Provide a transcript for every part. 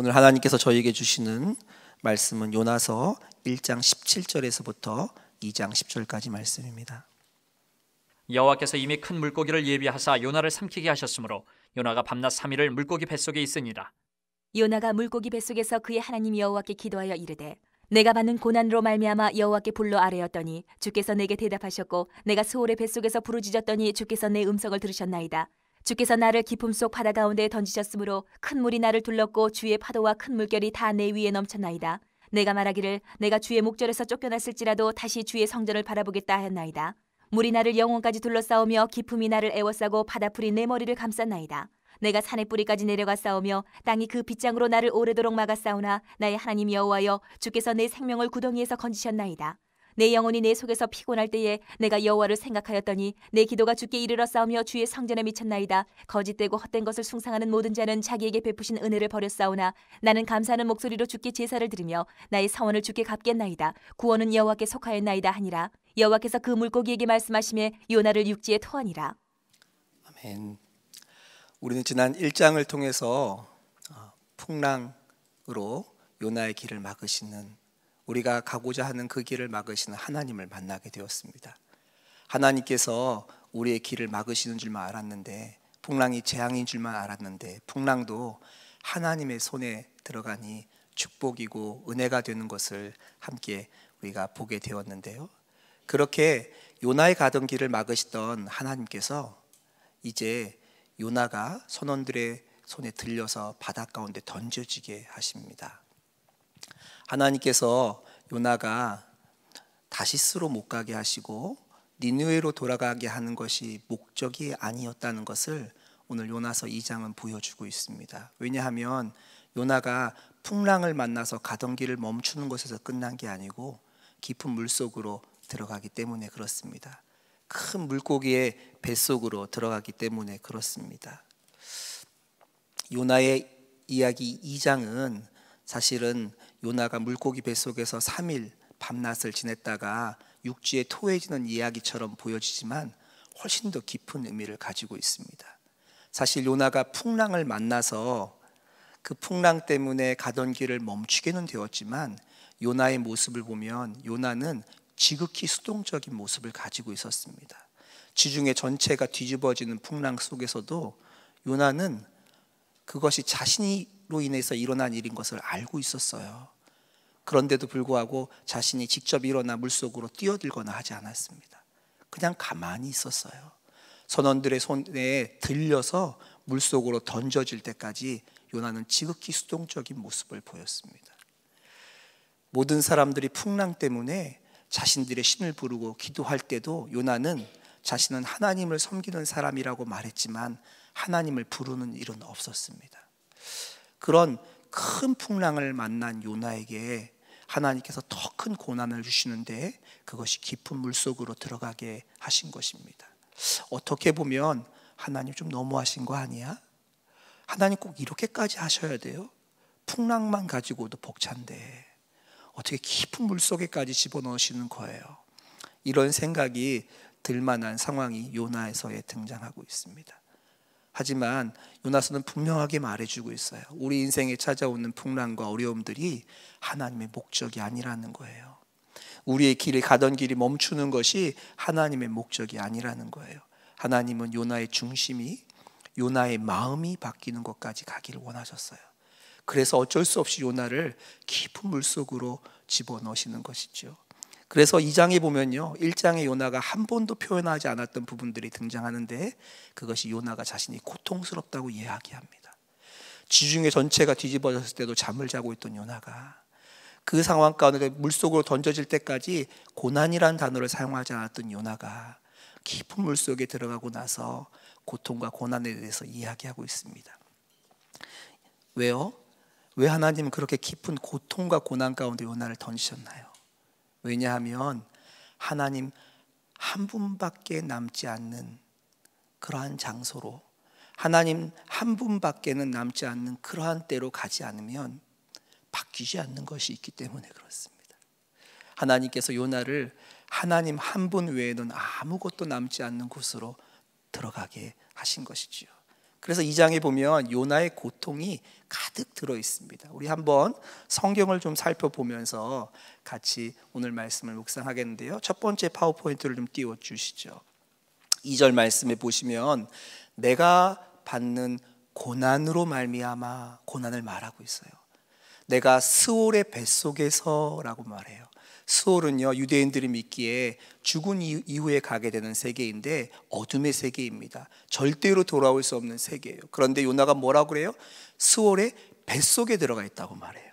오늘 하나님께서 저희에게 주시는 말씀은 요나서 1장 17절에서부터 2장 10절까지 말씀입니다. 여호와께서 이미 큰 물고기를 예비하사 요나를 삼키게 하셨으므로 요나가 밤낮 3일을 물고기 뱃속에 있으니라. 요나가 물고기 뱃속에서 그의 하나님 여호와께 기도하여 이르되 내가 받는 고난으로 말미암아 여호와께 불러 아뢰었더니 주께서 내게 대답하셨고 내가 수월의 뱃속에서 부르짖었더니 주께서 내 음성을 들으셨나이다. 주께서 나를 깊음 속 바다 가운데 던지셨으므로 큰 물이 나를 둘렀고 주의 파도와 큰 물결이 다 내 위에 넘쳤나이다. 내가 말하기를 내가 주의 목절에서 쫓겨났을지라도 다시 주의 성전을 바라보겠다 하였나이다. 물이 나를 영혼까지 둘러싸우며 깊음이 나를 애워싸고 바다풀이 내 머리를 감쌌나이다. 내가 산의 뿌리까지 내려가 싸우며 땅이 그 빗장으로 나를 오래도록 막아 싸우나 나의 하나님 여호와여 주께서 내 생명을 구덩이에서 건지셨나이다. 내 영혼이 내 속에서 피곤할 때에 내가 여호와를 생각하였더니 내 기도가 주께 이르러싸우며 주의 성전에 미쳤나이다. 거짓되고 헛된 것을 숭상하는 모든 자는 자기에게 베푸신 은혜를 버렸사오나 나는 감사하는 목소리로 주께 제사를 드리며 나의 사원을 주께 갚겠나이다. 구원은 여호와께 속하였나이다 하니라. 여호와께서 그 물고기에게 말씀하심에 요나를 육지에 토하니라. 아멘. 우리는 지난 1장을 통해서 어, 풍랑으로 요나의 길을 막으시는 우리가 가고자 하는 그 길을 막으시는 하나님을 만나게 되었습니다. 하나님께서 우리의 길을 막으시는 줄만 알았는데 풍랑이 재앙인 줄만 알았는데 풍랑도 하나님의 손에 들어가니 축복이고 은혜가 되는 것을 함께 우리가 보게 되었는데요. 그렇게 요나의 가던 길을 막으시던 하나님께서 이제 요나가 선원들의 손에 들려서 바닷 가운데 던져지게 하십니다. 하나님께서 요나가 다시스로 못 가게 하시고 니누에로 돌아가게 하는 것이 목적이 아니었다는 것을 오늘 요나서 2장은 보여주고 있습니다. 왜냐하면 요나가 풍랑을 만나서 가던 길을 멈추는 곳에서 끝난 게 아니고 깊은 물속으로 들어가기 때문에 그렇습니다. 큰 물고기의 뱃속으로 들어가기 때문에 그렇습니다. 요나의 이야기 2장은 사실은 요나가 물고기 뱃속에서 3일 밤낮을 지냈다가 육지에 토해지는 이야기처럼 보여지지만 훨씬 더 깊은 의미를 가지고 있습니다. 사실 요나가 풍랑을 만나서 그 풍랑 때문에 가던 길을 멈추게는 되었지만 요나의 모습을 보면 요나는 지극히 수동적인 모습을 가지고 있었습니다. 지중해 전체가 뒤집어지는 풍랑 속에서도 요나는 그것이 자신이 로 인해서 일어난 일인 것을 알고 있었어요. 그런데도 불구하고 자신이 직접 일어나 물속으로 뛰어들거나 하지 않았습니다. 그냥 가만히 있었어요. 선원들의 손에 들려서 물속으로 던져질 때까지 요나는 지극히 수동적인 모습을 보였습니다. 모든 사람들이 풍랑 때문에 자신들의 신을 부르고 기도할 때도 요나는 자신은 하나님을 섬기는 사람이라고 말했지만 하나님을 부르는 일은 없었습니다. 그런 큰 풍랑을 만난 요나에게 하나님께서 더 큰 고난을 주시는데 그것이 깊은 물속으로 들어가게 하신 것입니다. 어떻게 보면 하나님 좀 너무하신 거 아니야? 하나님 꼭 이렇게까지 하셔야 돼요? 풍랑만 가지고도 벅찬데 어떻게 깊은 물속에까지 집어넣으시는 거예요? 이런 생각이 들만한 상황이 요나에서에 등장하고 있습니다. 하지만 요나서는 분명하게 말해주고 있어요. 우리 인생에 찾아오는 풍랑과 어려움들이 하나님의 목적이 아니라는 거예요. 우리의 길을 가던 길이 멈추는 것이 하나님의 목적이 아니라는 거예요. 하나님은 요나의 중심이 요나의 마음이 바뀌는 것까지 가기를 원하셨어요. 그래서 어쩔 수 없이 요나를 깊은 물속으로 집어넣으시는 것이죠. 그래서 2장에 보면요. 1장에 요나가 한 번도 표현하지 않았던 부분들이 등장하는데 그것이 요나가 자신이 고통스럽다고 이야기합니다. 지중해 전체가 뒤집어졌을 때도 잠을 자고 있던 요나가 그 상황 가운데 물속으로 던져질 때까지 고난이란 단어를 사용하지 않았던 요나가 깊은 물속에 들어가고 나서 고통과 고난에 대해서 이야기하고 있습니다. 왜요? 왜 하나님은 그렇게 깊은 고통과 고난 가운데 요나를 던지셨나요? 왜냐하면 하나님 한 분밖에 남지 않는 그러한 장소로 하나님 한 분밖에는 남지 않는 그러한 때로 가지 않으면 바뀌지 않는 것이 있기 때문에 그렇습니다. 하나님께서 요나를 하나님 한 분 외에는 아무것도 남지 않는 곳으로 들어가게 하신 것이지요. 그래서 이 장에 보면 요나의 고통이 가득 들어 있습니다. 우리 한번 성경을 좀 살펴보면서 같이 오늘 말씀을 묵상하겠는데요. 첫 번째 파워포인트를 좀 띄워 주시죠. 2절 말씀에 보시면 내가 받는 고난으로 말미암아 고난을 말하고 있어요. 내가 스올의 뱃속에서라고 말해요. 수월은요 유대인들이 믿기에 죽은 이후에 가게 되는 세계인데 어둠의 세계입니다. 절대로 돌아올 수 없는 세계예요. 그런데 요나가 뭐라고 그래요? 스올의 뱃속에 들어가 있다고 말해요.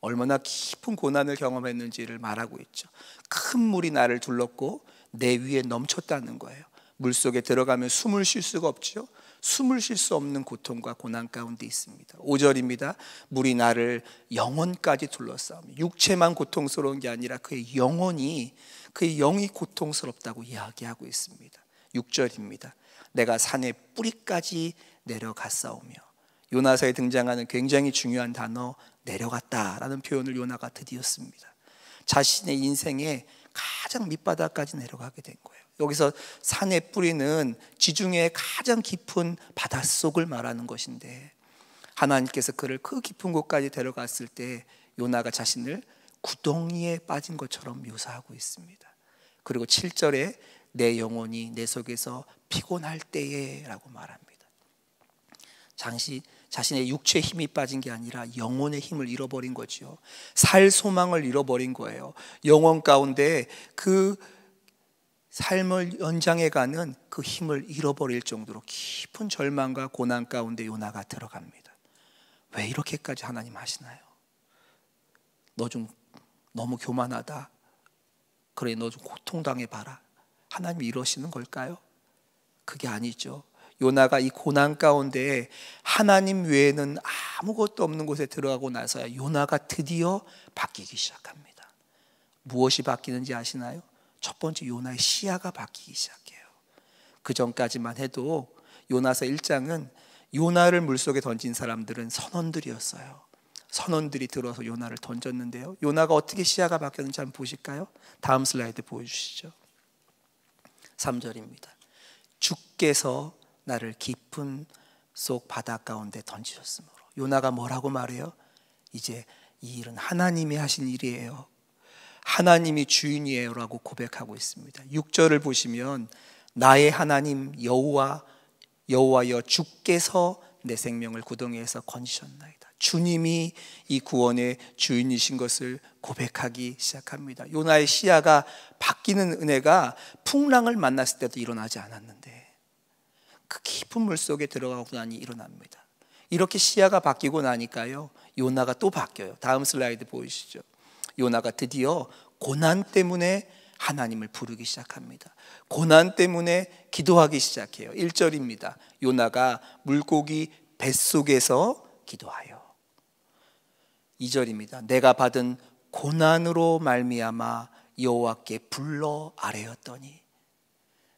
얼마나 깊은 고난을 경험했는지를 말하고 있죠. 큰 물이 나를 둘렀고 내 위에 넘쳤다는 거예요. 물 속에 들어가면 숨을 쉴 수가 없죠. 숨을 쉴 수 없는 고통과 고난 가운데 있습니다. 5절입니다. 물이 나를 영혼까지 둘러싸며 육체만 고통스러운 게 아니라 그의 영혼이 그의 영이 고통스럽다고 이야기하고 있습니다. 6절입니다. 내가 산의 뿌리까지 내려갔사오며 요나서에 등장하는 굉장히 중요한 단어 내려갔다라는 표현을 요나가 드디어 씁니다. 자신의 인생의 가장 밑바닥까지 내려가게 된 거예요. 여기서 산의 뿌리는 지중해의 가장 깊은 바닷속을 말하는 것인데 하나님께서 그를 그 깊은 곳까지 데려갔을 때 요나가 자신을 구덩이에 빠진 것처럼 묘사하고 있습니다. 그리고 7절에 내 영혼이 내 속에서 피곤할 때에라고 말합니다. 장시 자신의 육체 힘이 빠진 게 아니라 영혼의 힘을 잃어버린 거지요. 살 소망을 잃어버린 거예요. 영혼 가운데 그 삶을 연장해가는 그 힘을 잃어버릴 정도로 깊은 절망과 고난 가운데 요나가 들어갑니다. 왜 이렇게까지 하나님 하시나요? 너 좀 너무 교만하다. 그래, 너 좀 고통당해봐라. 하나님이 러시는 걸까요? 그게 아니죠. 요나가 이 고난 가운데 하나님 외에는 아무것도 없는 곳에 들어가고 나서야 요나가 드디어 바뀌기 시작합니다. 무엇이 바뀌는지 아시나요? 첫 번째 요나의 시야가 바뀌기 시작해요. 그 전까지만 해도 요나서 1장은 요나를 물속에 던진 사람들은 선원들이었어요. 선원들이 들어서 요나를 던졌는데요. 요나가 어떻게 시야가 바뀌었는지 한번 보실까요? 다음 슬라이드 보여주시죠. 3절입니다. 주께서 나를 깊은 속 바다 가운데 던지셨으므로 요나가 뭐라고 말해요? 이제 이 일은 하나님이 하신 일이에요. 하나님이 주인이에요라고 고백하고 있습니다. 6절을 보시면 나의 하나님 여호와 여호와여 주께서 내 생명을 구덩이에서 건지셨나이다. 주님이 이 구원의 주인이신 것을 고백하기 시작합니다. 요나의 시야가 바뀌는 은혜가 풍랑을 만났을 때도 일어나지 않았는데 그 깊은 물 속에 들어가고 나니 일어납니다. 이렇게 시야가 바뀌고 나니까요. 요나가 또 바뀌어요. 다음 슬라이드 보이시죠? 요나가 드디어 고난 때문에 하나님을 부르기 시작합니다. 고난 때문에 기도하기 시작해요. 1절입니다. 요나가 물고기 뱃속에서 기도하여. 2절입니다. 내가 받은 고난으로 말미암아 여호와께 불러 아뢰었더니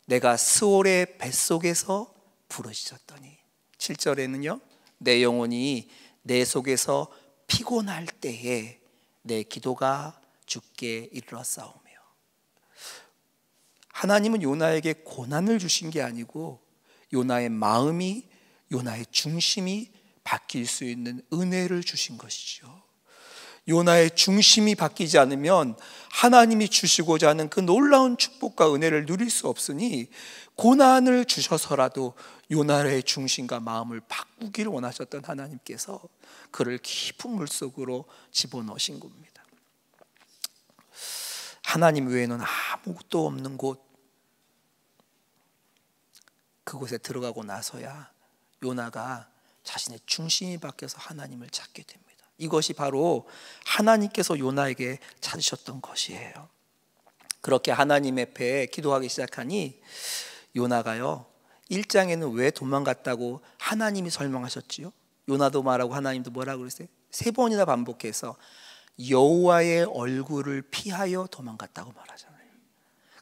내가 스올의 뱃속에서 부르짖었더니 7절에는요. 내 영혼이 내 속에서 피곤할 때에 내 기도가 죽게 이르렀사오며 하나님은 요나에게 고난을 주신 게 아니고 요나의 마음이 요나의 중심이 바뀔 수 있는 은혜를 주신 것이죠. 요나의 중심이 바뀌지 않으면 하나님이 주시고자 하는 그 놀라운 축복과 은혜를 누릴 수 없으니 고난을 주셔서라도 요나의 중심과 마음을 바꾸기를 원하셨던 하나님께서 그를 깊은 물속으로 집어넣으신 겁니다. 하나님 외에는 아무것도 없는 곳 그곳에 들어가고 나서야 요나가 자신의 중심이 바뀌어서 하나님을 찾게 됩니다. 이것이 바로 하나님께서 요나에게 찾으셨던 것이에요. 그렇게 하나님의 배에 기도하기 시작하니 요나가요. 1장에는 왜 도망갔다고 하나님이 설명하셨지요? 요나도 말하고 하나님도 뭐라고 그러세요? 세 번이나 반복해서 여호와의 얼굴을 피하여 도망갔다고 말하잖아요.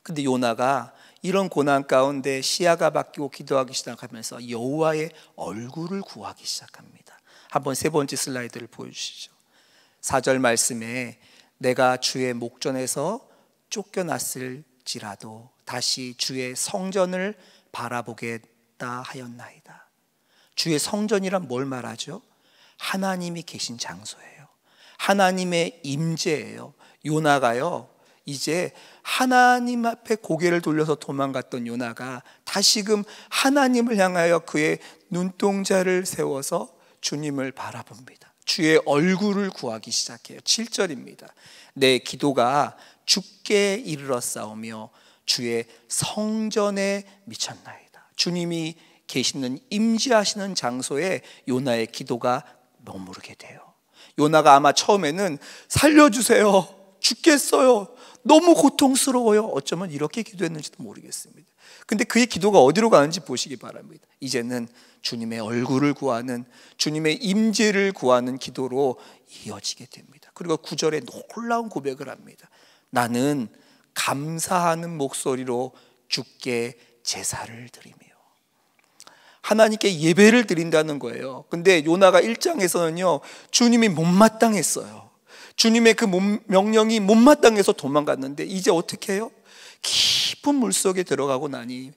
근데 요나가 이런 고난 가운데 시야가 바뀌고 기도하기 시작하면서 여호와의 얼굴을 구하기 시작합니다. 한번 세 번째 슬라이드를 보여주시죠. 4절 말씀에 내가 주의 목전에서 쫓겨났을지라도 다시 주의 성전을 바라보겠다 하였나이다. 주의 성전이란 뭘 말하죠? 하나님이 계신 장소예요. 하나님의 임재예요. 요나가요. 이제 하나님 앞에 고개를 돌려서 도망갔던 요나가 다시금 하나님을 향하여 그의 눈동자를 세워서 주님을 바라봅니다. 주의 얼굴을 구하기 시작해요. 7절입니다. 내 기도가 죽게 이르러 싸우며 주의 성전에 미쳤나이다. 주님이 계시는 임지하시는 장소에 요나의 기도가 머무르게 돼요. 요나가 아마 처음에는 살려주세요. 죽겠어요. 너무 고통스러워요. 어쩌면 이렇게 기도했는지도 모르겠습니다. 근데 그의 기도가 어디로 가는지 보시기 바랍니다. 이제는 주님의 얼굴을 구하는 주님의 임재를 구하는 기도로 이어지게 됩니다. 그리고 구절에 놀라운 고백을 합니다. 나는 감사하는 목소리로 주께 제사를 드리며 하나님께 예배를 드린다는 거예요. 근데 요나가 1장에서는요. 주님이 못마땅했어요. 주님의 그 명령이 못마땅해서 도망갔는데 이제 어떻게 해요? 깊은 물속에 들어가고 나니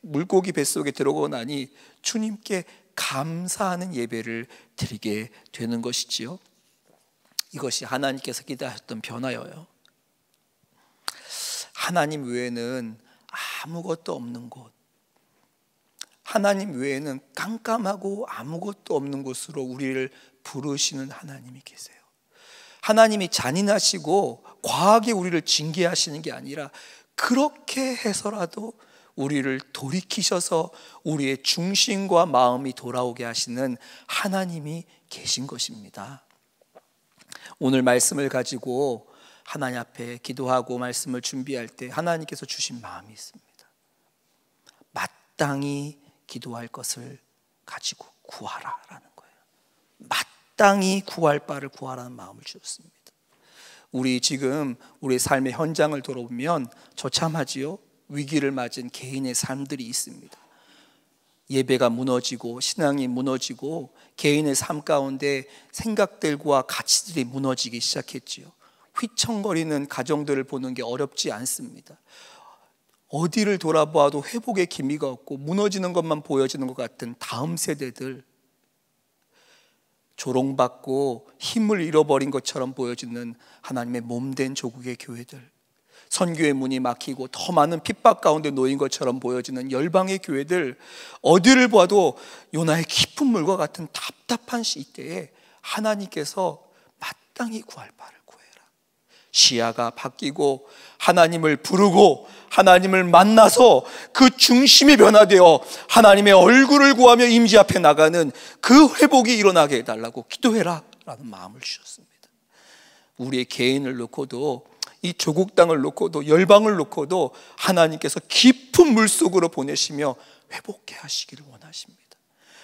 물고기 뱃속에 들어가고 나니 주님께 감사하는 예배를 드리게 되는 것이지요. 이것이 하나님께서 기대하셨던 변화여요. 하나님 외에는 아무것도 없는 곳, 하나님 외에는 깜깜하고 아무것도 없는 곳으로 우리를 부르시는 하나님이 계세요. 하나님이 잔인하시고 과하게 우리를 징계하시는 게 아니라 그렇게 해서라도 우리를 돌이키셔서 우리의 중심과 마음이 돌아오게 하시는 하나님이 계신 것입니다. 오늘 말씀을 가지고 하나님 앞에 기도하고 말씀을 준비할 때 하나님께서 주신 마음이 있습니다. 마땅히 기도할 것을 가지고 구하라라는 마땅히 구할 바를 구하라는 마음을 주셨습니다. 우리 지금 우리 삶의 현장을 돌아보면 저참하지요. 위기를 맞은 개인의 삶들이 있습니다. 예배가 무너지고 신앙이 무너지고 개인의 삶 가운데 생각들과 가치들이 무너지기 시작했지요. 휘청거리는 가정들을 보는 게 어렵지 않습니다. 어디를 돌아보도 회복의 기미가 없고 무너지는 것만 보여지는 것 같은 다음 세대들 조롱받고 힘을 잃어버린 것처럼 보여지는 하나님의 몸된 조국의 교회들, 선교의 문이 막히고 더 많은 핍박 가운데 놓인 것처럼 보여지는 열방의 교회들, 어디를 봐도 요나의 깊은 물과 같은 답답한 시대에 하나님께서 마땅히 구할 바를 시야가 바뀌고 하나님을 부르고 하나님을 만나서 그 중심이 변화되어 하나님의 얼굴을 구하며 임지 앞에 나가는 그 회복이 일어나게 해달라고 기도해라 라는 마음을 주셨습니다. 우리의 개인을 놓고도 이 조국 땅을 놓고도 열방을 놓고도 하나님께서 깊은 물속으로 보내시며 회복해 하시기를 원하십니다.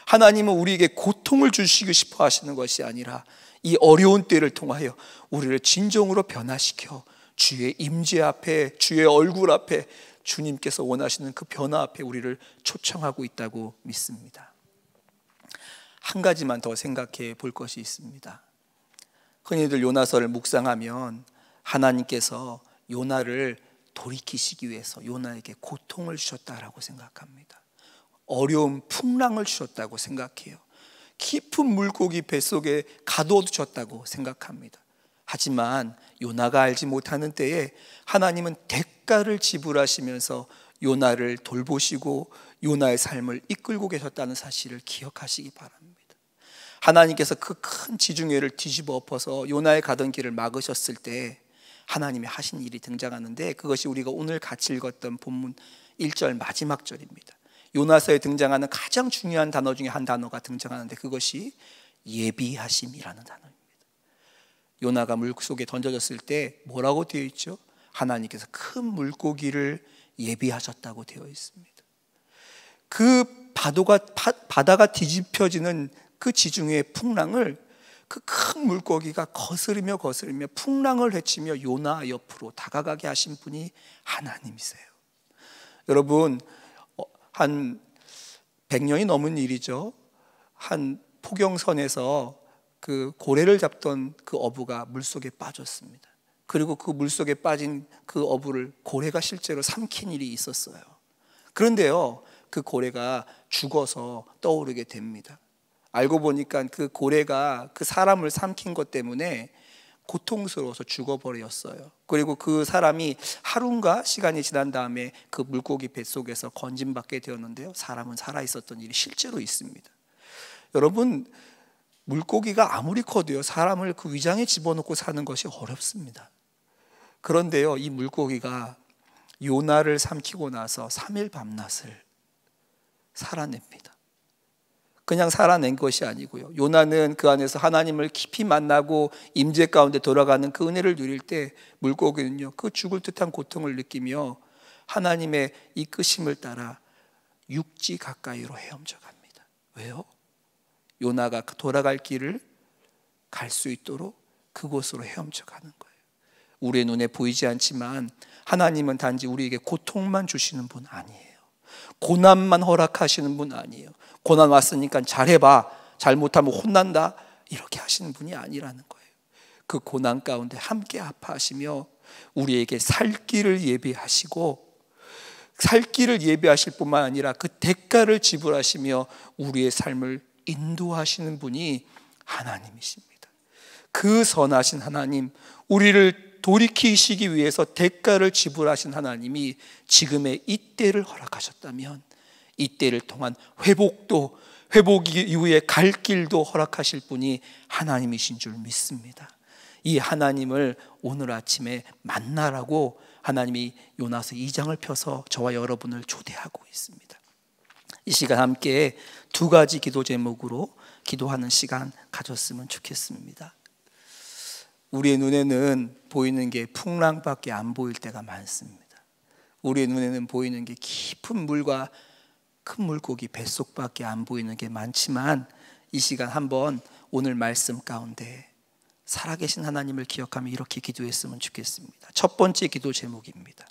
하나님은 우리에게 고통을 주시고 싶어 하시는 것이 아니라 이 어려운 때를 통하여 우리를 진정으로 변화시켜 주의 임재 앞에 주의 얼굴 앞에 주님께서 원하시는 그 변화 앞에 우리를 초청하고 있다고 믿습니다. 한 가지만 더 생각해 볼 것이 있습니다. 흔히들 요나서를 묵상하면 하나님께서 요나를 돌이키시기 위해서 요나에게 고통을 주셨다라고 생각합니다. 어려운 풍랑을 주셨다고 생각해요. 깊은 물고기 뱃속에 가둬두셨다고 생각합니다. 하지만 요나가 알지 못하는 때에 하나님은 대가를 지불하시면서 요나를 돌보시고 요나의 삶을 이끌고 계셨다는 사실을 기억하시기 바랍니다. 하나님께서 그 큰 지중해를 뒤집어 엎어서 요나의 가던 길을 막으셨을 때 하나님이 하신 일이 등장하는데 그것이 우리가 오늘 같이 읽었던 본문 1절 마지막 절입니다. 요나서에 등장하는 가장 중요한 단어 중에 한 단어가 등장하는데 그것이 예비하심이라는 단어입니다. 요나가 물속에 던져졌을 때 뭐라고 되어 있죠? 하나님께서 큰 물고기를 예비하셨다고 되어 있습니다. 그 바도가 바다가 뒤집혀지는 그 지중해 풍랑을 그 큰 물고기가 거스르며 거스르며 풍랑을 헤치며 요나 옆으로 다가가게 하신 분이 하나님이세요. 여러분 한 100년이 넘은 일이죠. 한 포경선에서 그 고래를 잡던 그 어부가 물속에 빠졌습니다. 그리고 그 물속에 빠진 그 어부를 고래가 실제로 삼킨 일이 있었어요. 그런데요, 그 고래가 죽어서 떠오르게 됩니다. 알고 보니까 그 고래가 그 사람을 삼킨 것 때문에 고통스러워서 죽어버렸어요. 그리고 그 사람이 하루인가 시간이 지난 다음에 그 물고기 뱃속에서 건진받게 되었는데요. 사람은 살아있었던 일이 실제로 있습니다. 여러분, 물고기가 아무리 커도요, 사람을 그 위장에 집어넣고 사는 것이 어렵습니다. 그런데요, 이 물고기가 요나를 삼키고 나서 3일 밤낮을 살아냅니다. 그냥 살아낸 것이 아니고요. 요나는 그 안에서 하나님을 깊이 만나고 임재 가운데 돌아가는 그 은혜를 누릴 때 물고기는요. 그 죽을 듯한 고통을 느끼며 하나님의 이끄심을 따라 육지 가까이로 헤엄쳐 갑니다. 왜요? 요나가 그 돌아갈 길을 갈 수 있도록 그곳으로 헤엄쳐 가는 거예요. 우리의 눈에 보이지 않지만 하나님은 단지 우리에게 고통만 주시는 분 아니에요. 고난만 허락하시는 분 아니에요. 고난 왔으니까 잘해봐. 잘못하면 혼난다. 이렇게 하시는 분이 아니라는 거예요. 그 고난 가운데 함께 아파하시며 우리에게 살 길을 예비하시고 살 길을 예비하실 뿐만 아니라 그 대가를 지불하시며 우리의 삶을 인도하시는 분이 하나님이십니다. 그 선하신 하나님, 우리를 돌이키시기 위해서 대가를 지불하신 하나님이 지금의 이때를 허락하셨다면 이때를 통한 회복도 회복 이후에 갈 길도 허락하실 분이 하나님이신 줄 믿습니다. 이 하나님을 오늘 아침에 만나라고 하나님이 요나서 2장을 펴서 저와 여러분을 초대하고 있습니다. 이 시간 함께 두 가지 기도 제목으로 기도하는 시간 가졌으면 좋겠습니다. 우리의 눈에는 보이는 게 풍랑밖에 안 보일 때가 많습니다. 우리의 눈에는 보이는 게 깊은 물과 큰 물고기 뱃속밖에 안 보이는 게 많지만 이 시간 한번 오늘 말씀 가운데 살아계신 하나님을 기억하며 이렇게 기도했으면 좋겠습니다. 첫 번째 기도 제목입니다.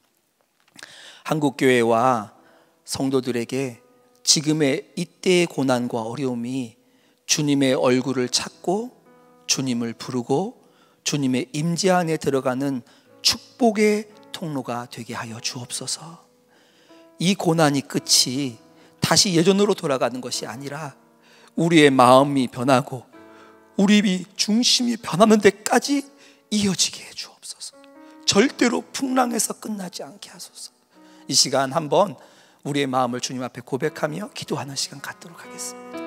한국교회와 성도들에게 지금의 이때의 고난과 어려움이 주님의 얼굴을 찾고 주님을 부르고 주님의 임재 안에 들어가는 축복의 통로가 되게 하여 주옵소서. 이 고난이 끝이 다시 예전으로 돌아가는 것이 아니라 우리의 마음이 변하고 우리의 중심이 변하는 데까지 이어지게 해 주옵소서. 절대로 풍랑에서 끝나지 않게 하소서. 이 시간 한번 우리의 마음을 주님 앞에 고백하며 기도하는 시간 갖도록 하겠습니다.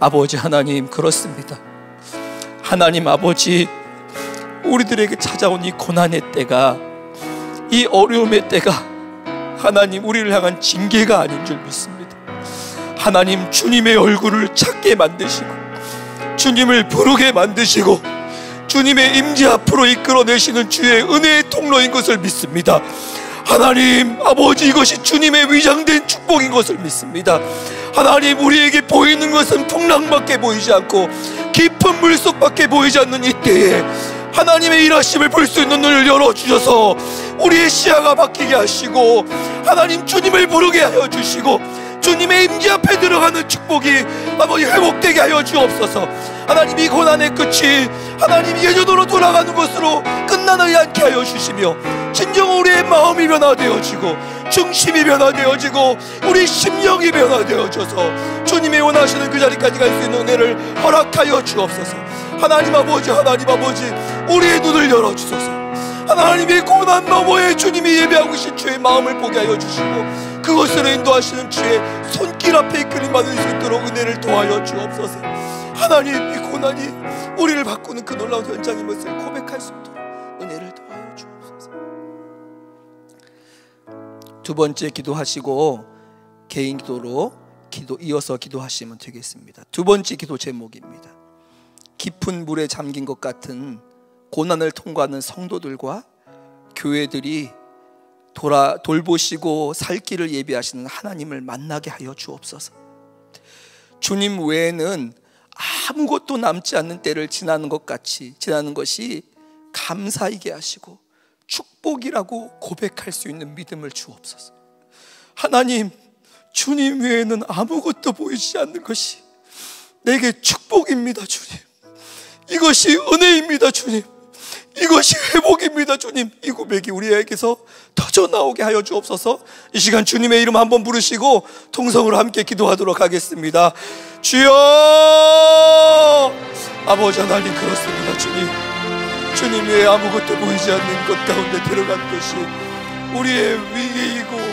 아버지 하나님, 그렇습니다. 하나님 아버지, 우리들에게 찾아온 이 고난의 때가 이 어려움의 때가 하나님 우리를 향한 징계가 아닌 줄 믿습니다. 하나님 주님의 얼굴을 찾게 만드시고 주님을 부르게 만드시고 주님의 임재 앞으로 이끌어내시는 주의 은혜의 통로인 것을 믿습니다. 하나님 아버지 이것이 주님의 위장된 축복인 것을 믿습니다. 하나님 우리에게 보이는 것은 풍랑밖에 보이지 않고 깊은 물속밖에 보이지 않는 이 때에 하나님의 일하심을 볼 수 있는 눈을 열어주셔서 우리의 시야가 바뀌게 하시고 하나님 주님을 부르게 하여 주시고 주님의 임재 앞에 들어가는 축복이 아버지 회복되게 하여 주옵소서 하나님 이 고난의 끝이 하나님 예전으로 돌아가는 것으로 끝나지 않게 하여 주시며 진정 우리의 마음이 변화되어지고 중심이 변화되어지고 우리 심령이 변화되어져서 주님이 원하시는 그 자리까지 갈 수 있는 은혜를 허락하여 주옵소서 하나님 아버지 하나님 아버지 우리의 눈을 열어주소서 하나님이 고난 너머에 주님이 예배하고 계신 주의 마음을 보게 하여 주시고 그것으 인도하시는 주의 손길 앞에 이끌림 받을 수 있도록 은혜를 도하여 주옵소서 하나님 이 고난이 우리를 바꾸는 그 놀라운 현장인 것을 고백할 수 있도록 은혜를 도하여 주옵소서 두 번째 기도하시고 개인 기도로 기도 이어서 기도하시면 되겠습니다 두 번째 기도 제목입니다 깊은 물에 잠긴 것 같은 고난을 통과하는 성도들과 교회들이 돌아, 돌보시고 살 길을 예비하시는 하나님을 만나게 하여 주옵소서. 주님 외에는 아무것도 남지 않는 때를 지나는 것 같이 지나는 것이 감사이게 하시고 축복이라고 고백할 수 있는 믿음을 주옵소서. 하나님, 주님 외에는 아무것도 보이지 않는 것이 내게 축복입니다, 주님. 이것이 은혜입니다, 주님. 이것이 회복입니다, 주님. 이 고백이 우리에게서 터져 나오게 하여 주옵소서. 이 시간 주님의 이름 한번 부르시고 통성으로 함께 기도하도록 하겠습니다. 주여! 아버지 하나님 그렇습니다, 주님. 주님 의 아무것도 보이지 않는 것 가운데 들어간 것이 우리의 위기이고